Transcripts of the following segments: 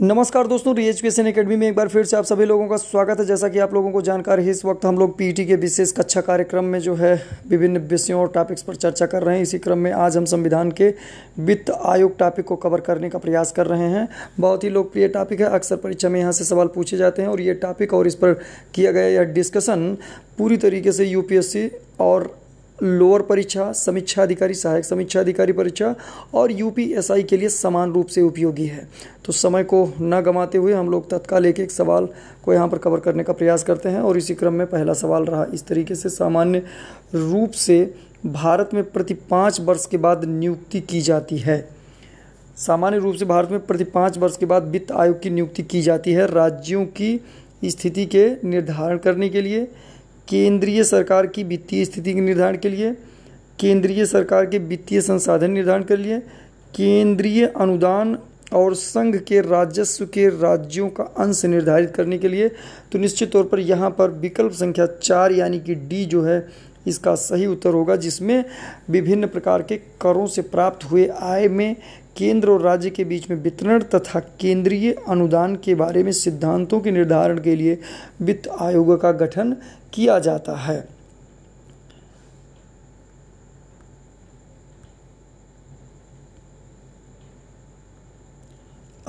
नमस्कार दोस्तों री एजुकेशन अकेडमी में एक बार फिर से आप सभी लोगों का स्वागत है जैसा कि आप लोगों को जानकारी है इस वक्त हम लोग पीटी के विशेष कक्षा कार्यक्रम में जो है विभिन्न विषयों और टॉपिक्स पर चर्चा कर रहे हैं इसी क्रम में आज हम संविधान के वित्त आयोग टॉपिक को कवर करने का प्रयास कर रहे हैं बहुत ही लोकप्रिय टॉपिक है अक्सर परीक्षा में यहाँ से सवाल पूछे जाते हैं और ये टॉपिक और इस पर किया गया यह डिस्कशन पूरी तरीके से यूपीएससी और लोअर परीक्षा समीक्षा अधिकारी सहायक समीक्षा अधिकारी परीक्षा और यूपीएसआई के लिए समान रूप से उपयोगी है तो समय को न गंवाते हुए हम लोग तत्काल एक एक सवाल को यहाँ पर कवर करने का प्रयास करते हैं और इसी क्रम में पहला सवाल रहा इस तरीके से सामान्य रूप से भारत में प्रति पाँच वर्ष के बाद नियुक्ति की जाती है सामान्य रूप से भारत में प्रति पाँच वर्ष के बाद वित्त आयोग की नियुक्ति की जाती है राज्यों की स्थिति के निर्धारण करने के लिए केंद्रीय सरकार की वित्तीय स्थिति के निर्धारण के लिए केंद्रीय सरकार के वित्तीय संसाधन निर्धारण के लिए केंद्रीय अनुदान और संघ के राजस्व के राज्यों का अंश निर्धारित करने के लिए तो निश्चित तौर पर यहाँ पर विकल्प संख्या चार यानी कि डी जो है इसका सही उत्तर होगा जिसमें विभिन्न प्रकार के करों से प्राप्त हुए आय में केंद्र और राज्य के बीच में वितरण तथा केंद्रीय अनुदान के बारे में सिद्धांतों के निर्धारण के लिए वित्त आयोग का गठन किया जाता है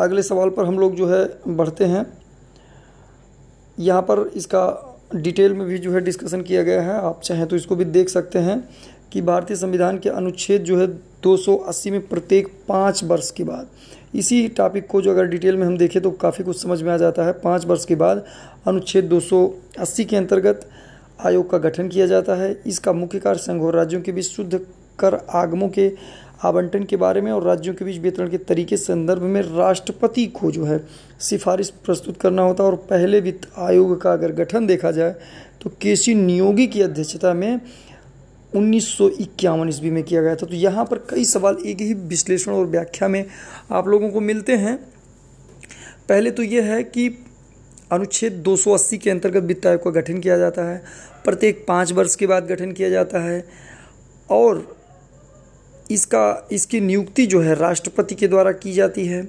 अगले सवाल पर हम लोग जो है बढ़ते हैं यहाँ पर इसका डिटेल में भी जो है डिस्कशन किया गया है आप चाहें तो इसको भी देख सकते हैं कि भारतीय संविधान के अनुच्छेद जो है 280 में प्रत्येक पाँच वर्ष के बाद इसी टॉपिक को जो अगर डिटेल में हम देखें तो काफ़ी कुछ समझ में आ जाता है पाँच वर्ष के बाद अनुच्छेद 280 के अंतर्गत आयोग का गठन किया जाता है इसका मुख्य कार्य संघ और राज्यों के बीच शुद्ध कर आगमों के आवंटन के बारे में और राज्यों के बीच वितरण के तरीके संदर्भ में राष्ट्रपति को जो है सिफारिश प्रस्तुत करना होता है और पहले वित्त आयोग का अगर गठन देखा जाए तो के सी नियोगी की अध्यक्षता में उन्नीस सौ इक्यावन ईस्वी में किया गया था तो यहाँ पर कई सवाल एक ही विश्लेषण और व्याख्या में आप लोगों को मिलते हैं पहले तो ये है कि अनुच्छेद 280 के अंतर्गत वित्त आयोग का गठन किया जाता है प्रत्येक पाँच वर्ष के बाद गठन किया जाता है और इसका इसकी नियुक्ति जो है राष्ट्रपति के द्वारा की जाती है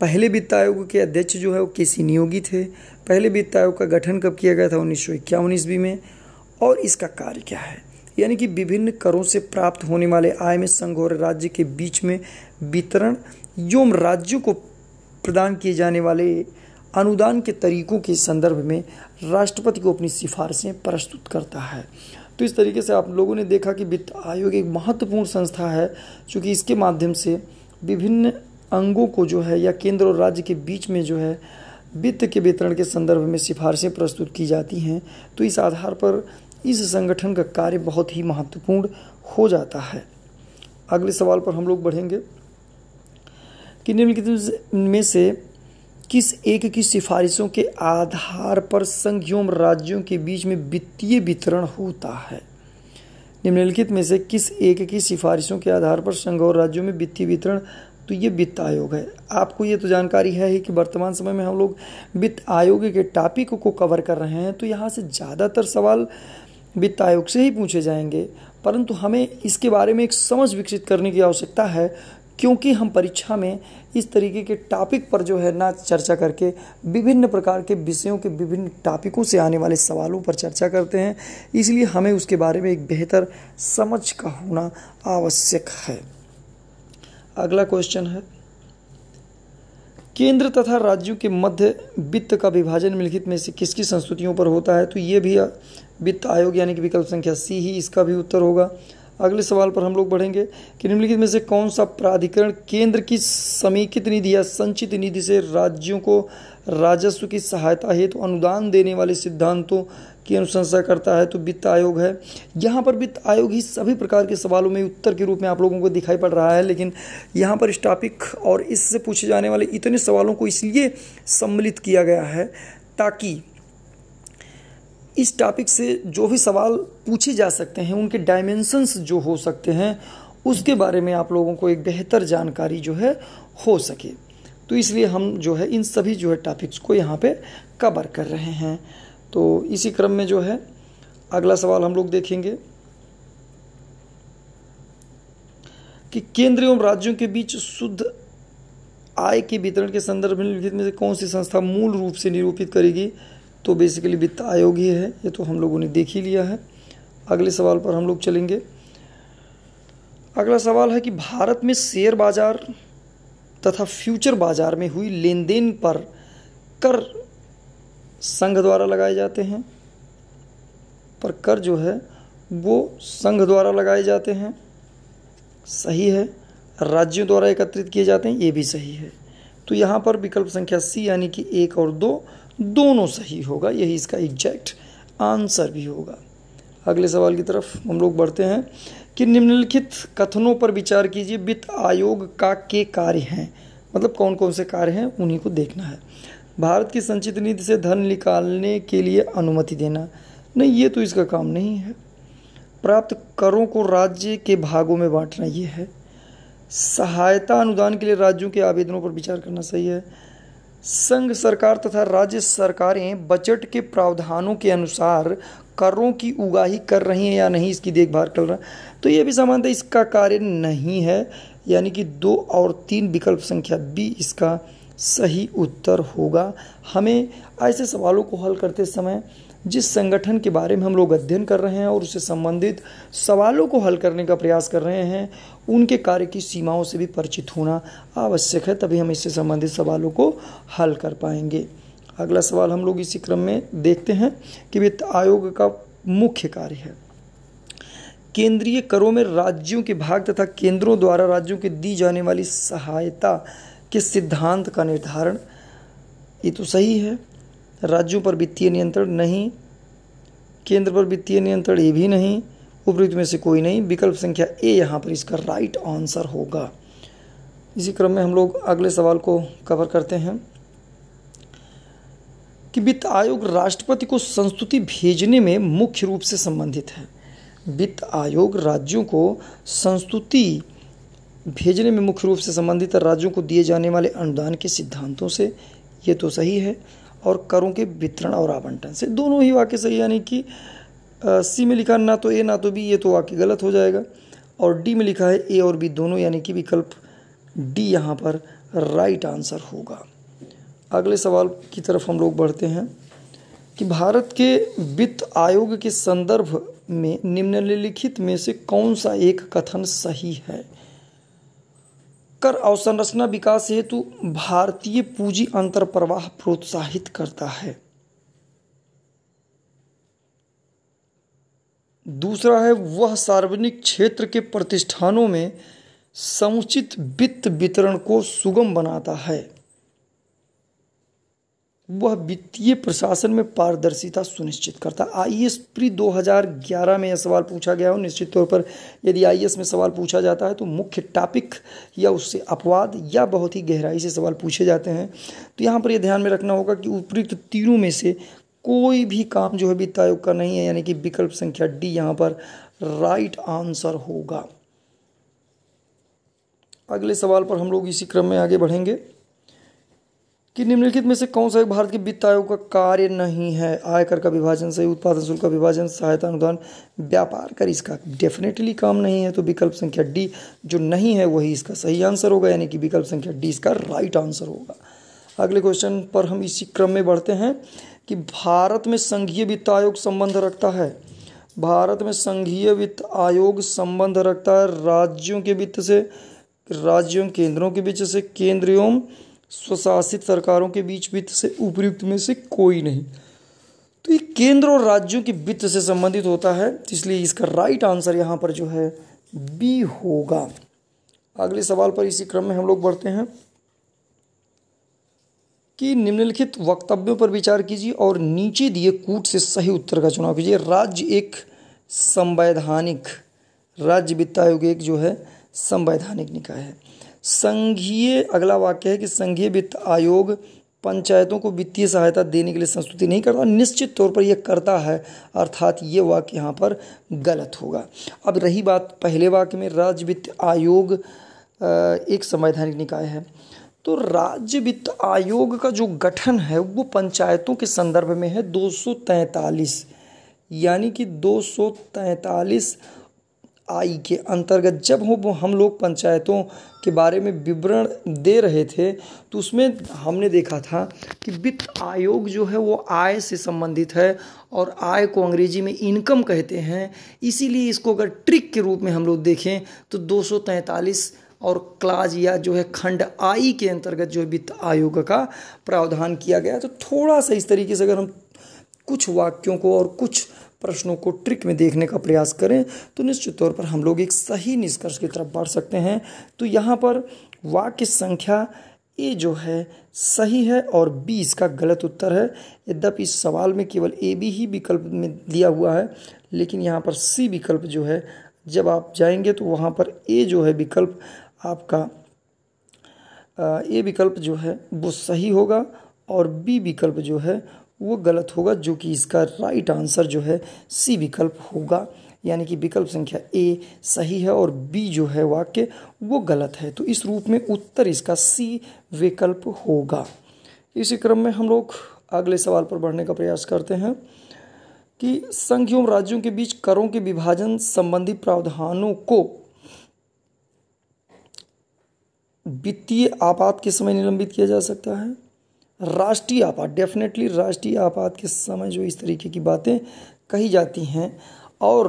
पहले वित्त आयोग के अध्यक्ष जो है वो के सी नियोगी थे पहले वित्त आयोग का गठन कब किया गया था उन्नीस सौ इक्यावन ईस्वी में और इसका कार्य क्या है यानी कि विभिन्न करों से प्राप्त होने वाले आय में संघ और राज्य के बीच में वितरण एवं राज्यों को प्रदान किए जाने वाले अनुदान के तरीकों के संदर्भ में राष्ट्रपति को अपनी सिफारिशें प्रस्तुत करता है तो इस तरीके से आप लोगों ने देखा कि वित्त आयोग एक महत्वपूर्ण संस्था है क्योंकि इसके माध्यम से विभिन्न अंगों को जो है या केंद्र और राज्य के बीच में जो है वित्त के वितरण के संदर्भ में सिफारिशें प्रस्तुत की जाती हैं तो इस आधार पर इस संगठन का कार्य बहुत ही महत्वपूर्ण हो जाता है अगले सवाल पर हम लोग बढ़ेंगे कि निम्नलिखित में से किस एक की सिफारिशों के आधार पर संघ राज्यों के बीच में वित्तीय वितरण होता है निम्नलिखित में से किस एक की सिफारिशों के आधार पर संघ और राज्यों में वित्तीय वितरण तो ये वित्त आयोग है आपको ये तो जानकारी है ही कि वर्तमान समय में हम लोग वित्त आयोग के टॉपिक को कवर कर रहे हैं तो यहाँ से ज़्यादातर सवाल वित्त आयोग से ही पूछे जाएंगे परंतु हमें इसके बारे में एक समझ विकसित करने की आवश्यकता है क्योंकि हम परीक्षा में इस तरीके के टॉपिक पर जो है ना चर्चा करके विभिन्न प्रकार के विषयों के विभिन्न टॉपिकों से आने वाले सवालों पर चर्चा करते हैं इसलिए हमें उसके बारे में एक बेहतर समझ का होना आवश्यक है अगला क्वेश्चन है केंद्र तथा राज्यों के मध्य वित्त का विभाजन लिखित में से किसकी संस्तुतियों पर होता है तो ये भी वित्त आयोग यानी कि विकल्प संख्या सी ही इसका भी उत्तर होगा अगले सवाल पर हम लोग बढ़ेंगे कि निम्नलिखित में से कौन सा प्राधिकरण केंद्र की समेकित निधि या संचित निधि से राज्यों को राजस्व की सहायता हेतु तो अनुदान देने वाले सिद्धांतों की अनुशंसा करता है तो वित्त आयोग है यहाँ पर वित्त आयोग ही सभी प्रकार के सवालों में उत्तर के रूप में आप लोगों को दिखाई पड़ रहा है लेकिन यहाँ पर इस टॉपिक और इससे पूछे जाने वाले इतने सवालों को इसलिए सम्मिलित किया गया है ताकि इस टॉपिक से जो भी सवाल पूछे जा सकते हैं उनके डायमेंशंस जो हो सकते हैं उसके बारे में आप लोगों को एक बेहतर जानकारी जो है हो सके तो इसलिए हम जो है इन सभी जो है टॉपिक्स को यहाँ पे कवर कर रहे हैं तो इसी क्रम में जो है अगला सवाल हम लोग देखेंगे कि केंद्र एवं राज्यों के बीच शुद्ध आय के वितरण के संदर्भ में में से कौन सी संस्था मूल रूप से निरूपित करेगी तो बेसिकली वित्त आयोग ही है ये तो हम लोगों ने देख ही लिया है अगले सवाल पर हम लोग चलेंगे अगला सवाल है कि भारत में शेयर बाजार तथा फ्यूचर बाजार में हुई लेन देन पर कर संघ द्वारा लगाए जाते हैं पर कर जो है वो संघ द्वारा लगाए जाते हैं सही है राज्यों द्वारा एकत्रित किए जाते हैं ये भी सही है तो यहाँ पर विकल्प संख्या सी यानी कि एक और दो दोनों सही होगा यही इसका एग्जैक्ट आंसर भी होगा अगले सवाल की तरफ हम लोग बढ़ते हैं कि निम्नलिखित कथनों पर विचार कीजिए वित्त आयोग का के कार्य हैं मतलब कौन कौन से कार्य हैं उन्हीं को देखना है भारत की संचित नीति से धन निकालने के लिए अनुमति देना नहीं ये तो इसका काम नहीं है प्राप्त करों को राज्य के भागों में बांटना ये है सहायता अनुदान के लिए राज्यों के आवेदनों पर विचार करना सही है संघ सरकार तथा राज्य सरकारें बजट के प्रावधानों के अनुसार करों की उगाही कर रही हैं या नहीं इसकी देखभाल कर रहा तो ये भी समानता इसका कार्य नहीं है यानी कि दो और तीन विकल्प संख्या बी इसका सही उत्तर होगा हमें ऐसे सवालों को हल करते समय जिस संगठन के बारे में हम लोग अध्ययन कर रहे हैं और उससे संबंधित सवालों को हल करने का प्रयास कर रहे हैं उनके कार्य की सीमाओं से भी परिचित होना आवश्यक है तभी हम इससे संबंधित सवालों को हल कर पाएंगे अगला सवाल हम लोग इसी क्रम में देखते हैं कि वित्त आयोग का मुख्य कार्य है केंद्रीय करों में राज्यों के भाग तथा केंद्रों द्वारा राज्यों के दी जाने वाली सहायता के सिद्धांत का निर्धारण ये तो सही है राज्यों पर वित्तीय नियंत्रण नहीं केंद्र पर वित्तीय नियंत्रण ये भी नहीं उपयुक्त में से कोई नहीं विकल्प संख्या ए यहाँ पर इसका राइट आंसर होगा इसी क्रम में हम लोग अगले सवाल को कवर करते हैं कि वित्त आयोग राष्ट्रपति को संस्तुति भेजने में मुख्य रूप से संबंधित है वित्त आयोग राज्यों को संस्तुति भेजने में मुख्य रूप से संबंधित राज्यों को दिए जाने वाले अनुदान के सिद्धांतों से ये तो सही है और करों के वितरण और आवंटन से दोनों ही वाक्य सही यानी कि सी में लिखा ना तो ए ना तो बी ये तो वाक्य गलत हो जाएगा और डी में लिखा है ए और बी दोनों यानी कि विकल्प डी यहाँ पर राइट आंसर होगा अगले सवाल की तरफ हम लोग बढ़ते हैं कि भारत के वित्त आयोग के संदर्भ में निम्नलिखित में से कौन सा एक कथन सही है कर अवसंरचना विकास हेतु भारतीय पूंजी अंतर प्रवाह प्रोत्साहित करता है दूसरा है वह सार्वजनिक क्षेत्र के प्रतिष्ठानों में समुचित वित्त वितरण को सुगम बनाता है वह वित्तीय प्रशासन में पारदर्शिता सुनिश्चित करता आई एस प्री ग्यारह में यह सवाल पूछा गया हो निश्चित तौर पर यदि आई एस e में सवाल पूछा जाता है तो मुख्य टॉपिक या उससे अपवाद या बहुत ही गहराई से सवाल पूछे जाते हैं तो यहाँ पर यह ध्यान में रखना होगा कि उपयुक्त तीनों में से कोई भी काम जो है वित्त आयोग का नहीं है यानी कि विकल्प संख्या डी यहाँ पर राइट आंसर होगा अगले सवाल पर हम लोग इसी क्रम में आगे बढ़ेंगे कि निम्नलिखित में से कौन सा भारत के वित्त आयोग का कार्य नहीं है आयकर का विभाजन सही उत्पादन शुल्क का विभाजन सहायता अनुदान व्यापार कर इसका डेफिनेटली काम नहीं है तो विकल्प संख्या डी जो नहीं है वही इसका सही आंसर होगा यानी कि विकल्प संख्या डी इसका राइट आंसर होगा अगले क्वेश्चन पर हम इसी क्रम में बढ़ते हैं कि भारत में संघीय वित्त आयोग संबंध रखता है भारत में संघीय वित्त आयोग संबंध रखता है राज्यों के वित्त से राज्यों केंद्रों के बीच से केंद्र एवं स्वशासित सरकारों के बीच वित्त से उपयुक्त में से कोई नहीं तो ये केंद्र और राज्यों के वित्त से संबंधित होता है इसलिए इसका राइट आंसर यहाँ पर जो है बी होगा अगले सवाल पर इसी क्रम में हम लोग बढ़ते हैं कि निम्नलिखित वक्तव्यों पर विचार कीजिए और नीचे दिए कूट से सही उत्तर का चुनाव कीजिए राज्य एक संवैधानिक राज्य वित्त आयोग एक जो है संवैधानिक निकाय है संघीय अगला वाक्य है कि संघीय वित्त आयोग पंचायतों को वित्तीय सहायता देने के लिए संस्तुति नहीं करता निश्चित तौर पर यह करता है अर्थात ये वाक्य यहाँ पर गलत होगा अब रही बात पहले वाक्य में राज्य वित्त आयोग एक संवैधानिक निकाय है तो राज्य वित्त आयोग का जो गठन है वो पंचायतों के संदर्भ में है 243 यानी कि 243 आई के अंतर्गत जब हम हम लोग पंचायतों के बारे में विवरण दे रहे थे तो उसमें हमने देखा था कि वित्त आयोग जो है वो आय से संबंधित है और आय को अंग्रेजी में इनकम कहते हैं इसीलिए इसको अगर ट्रिक के रूप में हम लोग देखें तो 243 और क्लाज या जो है खंड आई के अंतर्गत जो है वित्त आयोग का प्रावधान किया गया तो थोड़ा सा इस तरीके से अगर हम कुछ वाक्यों को और कुछ प्रश्नों को ट्रिक में देखने का प्रयास करें तो निश्चित तौर पर हम लोग एक सही निष्कर्ष की तरफ बढ़ सकते हैं तो यहाँ पर वाक्य संख्या ए जो है सही है और बी इसका गलत उत्तर है यद्यपि इस सवाल में केवल ए बी ही विकल्प में दिया हुआ है लेकिन यहाँ पर सी विकल्प जो है जब आप जाएंगे तो वहाँ पर ए जो है विकल्प आपका ए विकल्प जो है वो सही होगा और बी विकल्प जो है वो गलत होगा जो कि इसका राइट आंसर जो है सी विकल्प होगा यानी कि विकल्प संख्या ए सही है और बी जो है वाक्य वो गलत है तो इस रूप में उत्तर इसका सी विकल्प होगा इसी क्रम में हम लोग अगले सवाल पर बढ़ने का प्रयास करते हैं कि संघ एवं राज्यों के बीच करों के विभाजन संबंधी प्रावधानों को वित्तीय आपात के समय निलंबित किया जा सकता है राष्ट्रीय आपात डेफिनेटली राष्ट्रीय आपात के समय जो इस तरीके की बातें कही जाती हैं और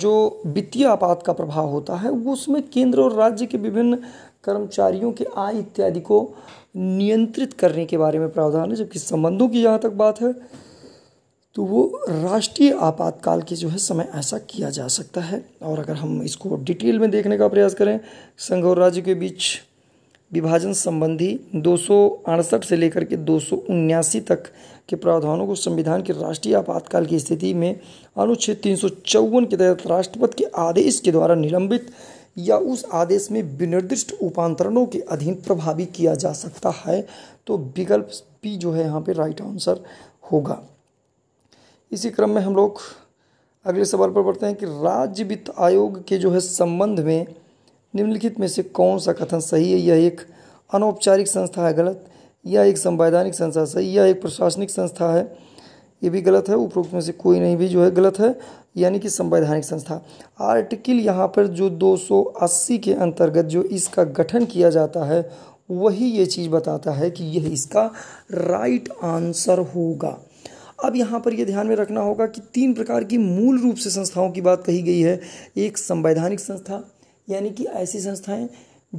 जो वित्तीय आपात का प्रभाव होता है वो उसमें केंद्र और राज्य के विभिन्न कर्मचारियों के आय इत्यादि को नियंत्रित करने के बारे में प्रावधान है जबकि संबंधों की जहाँ तक बात है तो वो राष्ट्रीय आपातकाल के जो है समय ऐसा किया जा सकता है और अगर हम इसको डिटेल में देखने का प्रयास करें संघ और राज्य के बीच विभाजन संबंधी दो से लेकर के दो तक के प्रावधानों को संविधान के राष्ट्रीय आपातकाल की स्थिति में अनुच्छेद तीन के तहत राष्ट्रपति के आदेश के द्वारा निलंबित या उस आदेश में विनिर्दिष्ट उपांतरणों के अधीन प्रभावी किया जा सकता है तो विकल्प पी जो है यहाँ पे राइट आंसर होगा इसी क्रम में हम लोग अगले सवाल पर बढ़ते हैं कि राज्य वित्त आयोग के जो है संबंध में निम्नलिखित में से कौन सा कथन सही है यह एक अनौपचारिक संस्था है गलत यह एक संवैधानिक संस्था सही यह एक प्रशासनिक संस्था है ये भी गलत है उपरोक्त में से कोई नहीं भी जो है गलत है यानी कि संवैधानिक संस्था आर्टिकल यहाँ पर जो 280 के अंतर्गत जो इसका गठन किया जाता है वही ये चीज़ बताता है कि यह इसका राइट आंसर होगा अब यहाँ पर यह ध्यान में रखना होगा कि तीन प्रकार की मूल रूप से संस्थाओं की बात कही गई है एक संवैधानिक संस्था यानी कि ऐसी संस्थाएं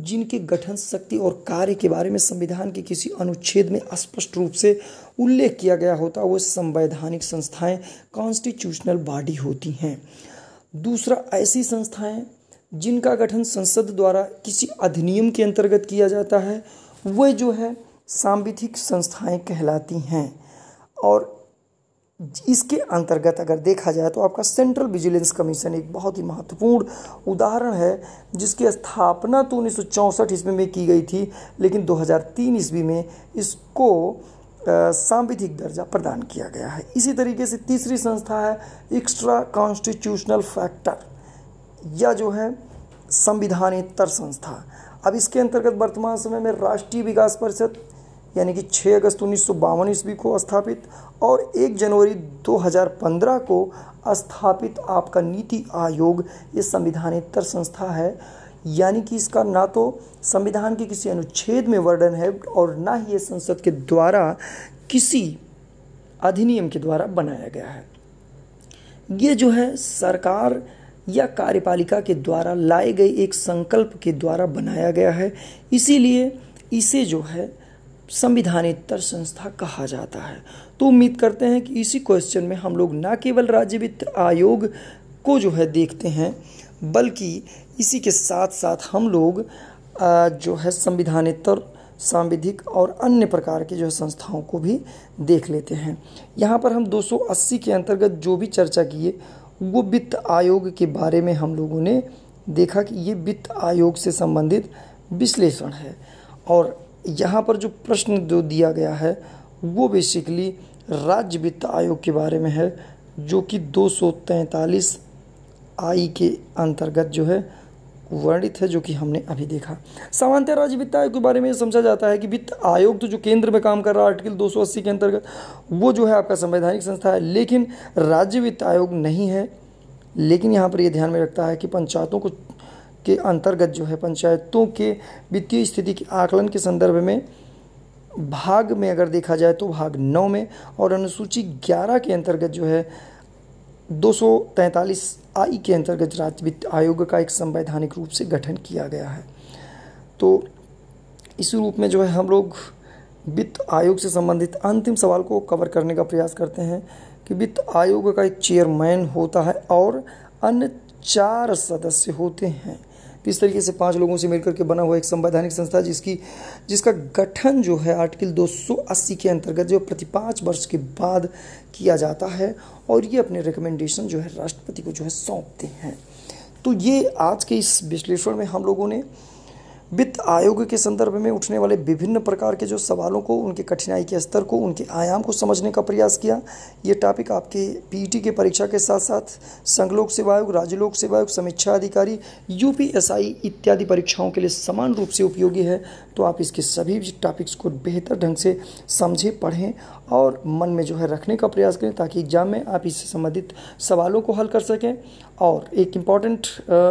जिनके गठन शक्ति और कार्य के बारे में संविधान के किसी अनुच्छेद में स्पष्ट रूप से उल्लेख किया गया होता वो संवैधानिक संस्थाएं कॉन्स्टिट्यूशनल बॉडी होती हैं दूसरा ऐसी संस्थाएं जिनका गठन संसद द्वारा किसी अधिनियम के अंतर्गत किया जाता है वह जो है सांविधिक संस्थाएं कहलाती हैं और इसके अंतर्गत अगर देखा जाए तो आपका सेंट्रल विजिलेंस कमीशन एक बहुत ही महत्वपूर्ण उदाहरण है जिसकी स्थापना तो उन्नीस सौ ईस्वी में की गई थी लेकिन 2003 ईस्वी में इसको सांविधिक दर्जा प्रदान किया गया है इसी तरीके से तीसरी संस्था है एक्स्ट्रा कॉन्स्टिट्यूशनल फैक्टर या जो है संविधानेतर संस्था अब इसके अंतर्गत वर्तमान समय में राष्ट्रीय विकास परिषद यानी कि 6 अगस्त उन्नीस ईस्वी को स्थापित और 1 जनवरी 2015 को स्थापित आपका नीति आयोग ये संविधानेतर संस्था है यानी कि इसका ना तो संविधान के किसी अनुच्छेद में वर्णन है और ना ही ये संसद के द्वारा किसी अधिनियम के द्वारा बनाया गया है ये जो है सरकार या कार्यपालिका के द्वारा लाए गए एक संकल्प के द्वारा बनाया गया है इसीलिए इसे जो है संविधानेतर संस्था कहा जाता है तो उम्मीद करते हैं कि इसी क्वेश्चन में हम लोग ना केवल राज्य वित्त आयोग को जो है देखते हैं बल्कि इसी के साथ साथ हम लोग जो है संविधानेतर सांविधिक और अन्य प्रकार के जो है संस्थाओं को भी देख लेते हैं यहाँ पर हम 280 के अंतर्गत जो भी चर्चा किए वो वित्त आयोग के बारे में हम लोगों ने देखा कि ये वित्त आयोग से संबंधित विश्लेषण है और यहाँ पर जो प्रश्न जो दिया गया है वो बेसिकली राज्य वित्त आयोग के बारे में है जो कि दो सौ आई के अंतर्गत जो है वर्णित है जो कि हमने अभी देखा सामान्य राज्य वित्त आयोग के बारे में समझा जाता है कि वित्त आयोग तो जो केंद्र में काम कर रहा है आर्टिकल 280 के अंतर्गत वो जो है आपका संवैधानिक संस्था है लेकिन राज्य वित्त आयोग नहीं है लेकिन यहाँ पर यह ध्यान में रखता है कि पंचायतों को के अंतर्गत जो है पंचायतों के वित्तीय स्थिति के आकलन के संदर्भ में भाग में अगर देखा जाए तो भाग नौ में और अनुसूची ग्यारह के अंतर्गत जो है दो आई के अंतर्गत राज्य वित्त आयोग का एक संवैधानिक रूप से गठन किया गया है तो इस रूप में जो है हम लोग वित्त आयोग से संबंधित अंतिम सवाल को कवर करने का प्रयास करते हैं कि वित्त आयोग का एक चेयरमैन होता है और अन्य चार सदस्य होते हैं इस तरीके से पाँच लोगों से मिलकर के बना हुआ एक संवैधानिक संस्था जिसकी जिसका गठन जो है आर्टिकल 280 के अंतर्गत जो प्रति पाँच वर्ष के बाद किया जाता है और ये अपने रिकमेंडेशन जो है राष्ट्रपति को जो है सौंपते हैं तो ये आज के इस विश्लेषण में हम लोगों ने वित्त आयोग के संदर्भ में उठने वाले विभिन्न प्रकार के जो सवालों को उनके कठिनाई के स्तर को उनके आयाम को समझने का प्रयास किया ये टॉपिक आपके पीटी e के परीक्षा के साथ साथ संघ लोक सेवा आयोग राज्य लोक सेवा आयोग समीक्षा अधिकारी यूपीएसआई इत्यादि परीक्षाओं के लिए समान रूप से उपयोगी है तो आप इसके सभी टॉपिक्स को बेहतर ढंग से समझें पढ़ें और मन में जो है रखने का प्रयास करें ताकि एग्ज़ाम में आप इससे संबंधित सवालों को हल कर सकें और एक इम्पॉर्टेंट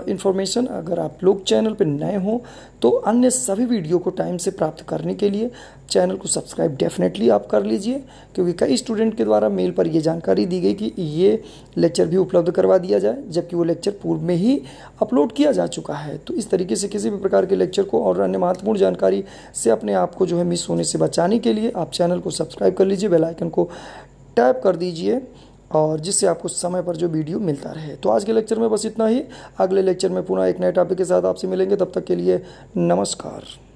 इन्फॉर्मेशन अगर आप लोग चैनल पर नए हों तो अन्य सभी वीडियो को टाइम से प्राप्त करने के लिए चैनल को सब्सक्राइब डेफिनेटली आप कर लीजिए क्योंकि कई स्टूडेंट के द्वारा मेल पर यह जानकारी दी गई कि ये लेक्चर भी उपलब्ध करवा दिया जाए जबकि वो लेक्चर पूर्व में ही अपलोड किया जा चुका है तो इस तरीके से किसी भी प्रकार के लेक्चर को और अन्य महत्वपूर्ण जानकारी से अपने आप को जो है मिस होने से बचाने के लिए आप चैनल को सब्सक्राइब कर लीजिए दीजिए बेल आइकन को टैप कर दीजिए और जिससे आपको समय पर जो वीडियो मिलता रहे तो आज के लेक्चर में बस इतना ही अगले लेक्चर में पुनः एक नए टॉपिक के साथ आपसे मिलेंगे तब तक के लिए नमस्कार